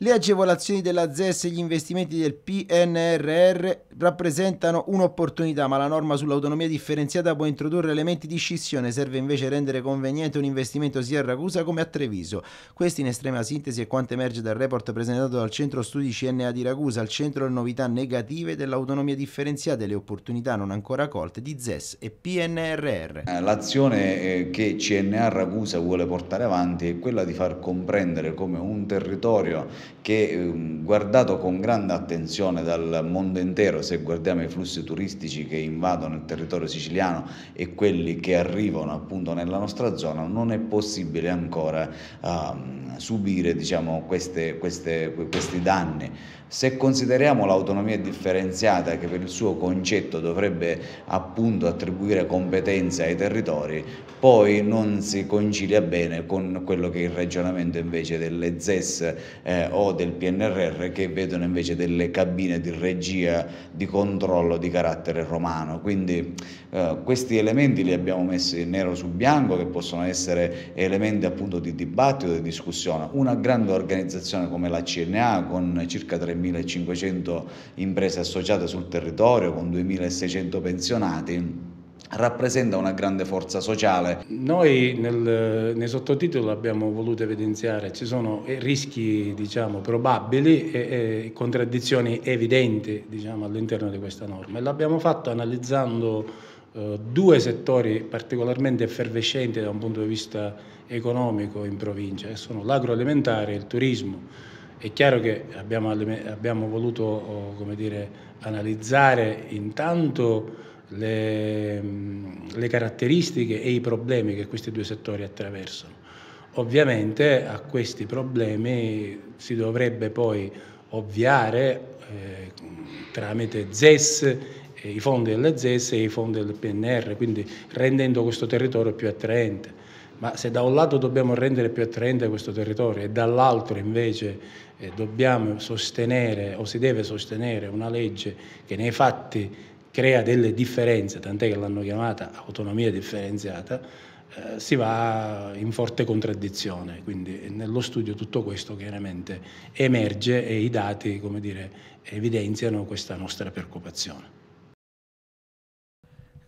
Le agevolazioni della ZES e gli investimenti del PNRR rappresentano un'opportunità, ma la norma sull'autonomia differenziata può introdurre elementi di scissione. Serve invece rendere conveniente un investimento sia a Ragusa come a Treviso. Questo in estrema sintesi è quanto emerge dal report presentato dal Centro Studi CNA di Ragusa, al centro delle novità negative dell'autonomia differenziata e le opportunità non ancora colte di ZES e PNRR. Eh, l'azione eh, che CNA Ragusa vuole portare avanti è quella di far comprendere come un territorio che ehm, guardato con grande attenzione dal mondo intero, se guardiamo i flussi turistici che invadono il territorio siciliano e quelli che arrivano appunto nella nostra zona, non è possibile ancora uh, subire diciamo, queste, queste, questi danni. Se consideriamo l'autonomia differenziata che per il suo concetto dovrebbe appunto attribuire competenze ai territori, poi non si concilia bene con quello che è il ragionamento invece delle ZES eh, o del PNRR che vedono invece delle cabine di regia di controllo di carattere romano. Quindi eh, questi elementi li abbiamo messi nero su bianco che possono essere elementi appunto di dibattito, di discussione. Una grande organizzazione come la CNA con circa 3.500 imprese associate sul territorio, con 2.600 pensionati rappresenta una grande forza sociale. Noi nel, nei sottotitoli abbiamo voluto evidenziare ci sono eh, rischi diciamo, probabili e, e contraddizioni evidenti diciamo, all'interno di questa norma e l'abbiamo fatto analizzando eh, due settori particolarmente effervescenti da un punto di vista economico in provincia, che sono l'agroalimentare e il turismo. È chiaro che abbiamo, abbiamo voluto oh, dire, analizzare intanto le, le caratteristiche e i problemi che questi due settori attraversano. Ovviamente a questi problemi si dovrebbe poi ovviare eh, tramite ZES, eh, i fondi delle ZES e i fondi del PNR, quindi rendendo questo territorio più attraente. Ma se da un lato dobbiamo rendere più attraente questo territorio e dall'altro invece eh, dobbiamo sostenere o si deve sostenere una legge che nei fatti crea delle differenze, tant'è che l'hanno chiamata autonomia differenziata, eh, si va in forte contraddizione. Quindi eh, nello studio tutto questo chiaramente emerge e i dati come dire, evidenziano questa nostra preoccupazione.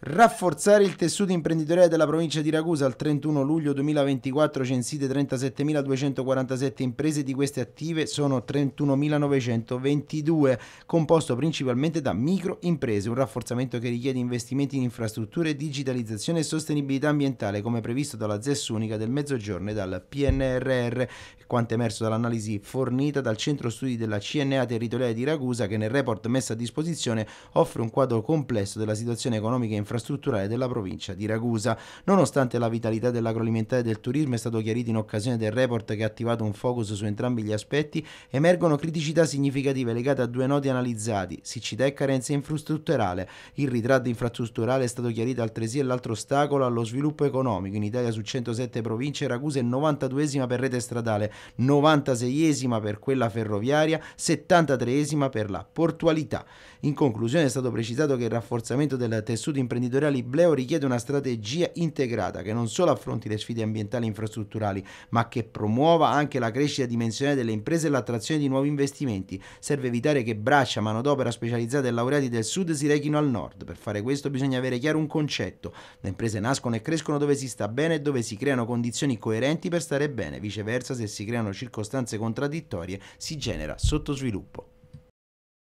Rafforzare il tessuto imprenditoriale della provincia di Ragusa. Al 31 luglio 2024 censite 37.247 imprese, di queste attive sono 31.922, composto principalmente da micro imprese un rafforzamento che richiede investimenti in infrastrutture, digitalizzazione e sostenibilità ambientale, come previsto dalla ZES unica del Mezzogiorno e dal PNRR, quanto emerso dall'analisi fornita dal Centro Studi della CNA Territoriale di Ragusa, che nel report messo a disposizione offre un quadro complesso della situazione economica e infrastrutturale infrastrutturale della provincia di Ragusa. Nonostante la vitalità dell'agroalimentare e del turismo è stato chiarito in occasione del report che ha attivato un focus su entrambi gli aspetti, emergono criticità significative legate a due nodi analizzati, siccità e carenza infrastrutturale. Il ritratto infrastrutturale è stato chiarito altresì e l'altro ostacolo allo sviluppo economico. In Italia su 107 province Ragusa è 92esima per rete stradale, 96esima per quella ferroviaria, 73esima per la portualità. In conclusione è stato precisato che il rafforzamento del tessuto imprenditoriale imprenditoriali Bleo richiede una strategia integrata che non solo affronti le sfide ambientali e infrastrutturali, ma che promuova anche la crescita dimensionale delle imprese e l'attrazione di nuovi investimenti. Serve evitare che braccia, manodopera specializzata e laureati del sud si rechino al nord. Per fare questo bisogna avere chiaro un concetto. Le imprese nascono e crescono dove si sta bene e dove si creano condizioni coerenti per stare bene. Viceversa, se si creano circostanze contraddittorie, si genera sottosviluppo.